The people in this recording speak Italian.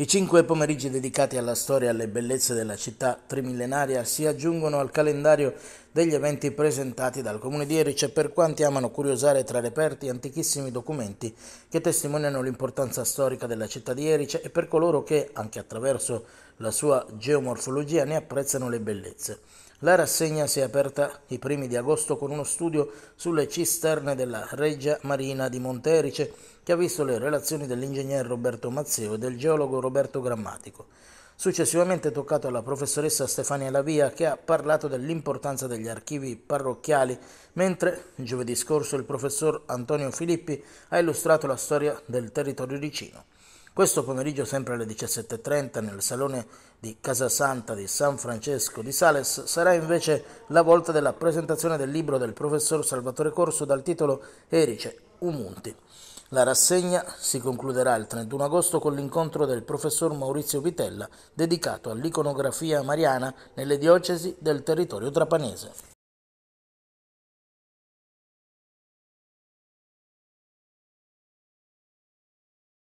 I cinque pomeriggi dedicati alla storia e alle bellezze della città trimillenaria si aggiungono al calendario degli eventi presentati dal Comune di Erice per quanti amano curiosare tra reperti antichissimi documenti che testimoniano l'importanza storica della città di Erice e per coloro che, anche attraverso la sua geomorfologia ne apprezzano le bellezze. La rassegna si è aperta i primi di agosto con uno studio sulle cisterne della Regia Marina di Monterice che ha visto le relazioni dell'ingegner Roberto Mazzeo e del geologo Roberto Grammatico. Successivamente è toccato alla professoressa Stefania Lavia che ha parlato dell'importanza degli archivi parrocchiali, mentre giovedì scorso il professor Antonio Filippi ha illustrato la storia del territorio vicino. Questo pomeriggio, sempre alle 17.30, nel salone di Casa Santa di San Francesco di Sales, sarà invece la volta della presentazione del libro del professor Salvatore Corso dal titolo Erice Umunti. La rassegna si concluderà il 31 agosto con l'incontro del professor Maurizio Vitella dedicato all'iconografia mariana nelle diocesi del territorio trapanese.